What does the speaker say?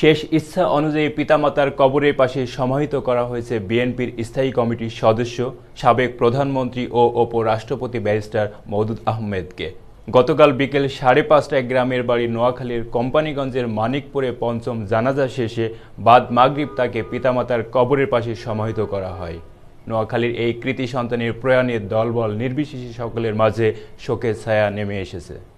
শেষ ইচ্ছা অনুযায়ী পিতামাতার কবরের পাশে সমাহিত করা হয়েছে বিএনপির স্থায়ী কমিটির সদস্য সাবেক প্রধানমন্ত্রী ও উপরাষ্ট্রপতি ব্যারিস্টার মৌদুদ আহমেদকে গতকাল বিকেল সাড়ে পাঁচটায় গ্রামের বাড়ি নোয়াখালীর কোম্পানিগঞ্জের মানিকপুরে পঞ্চম জানাজা শেষে বাদ মাগরীব তাকে পিতামাতার কবরের পাশে সমাহিত করা হয় নোয়াখালীর এই কৃতি সন্তানের প্রয়াণে দলবল নির্বিশেষে সকলের মাঝে শোকের ছায়া নেমে এসেছে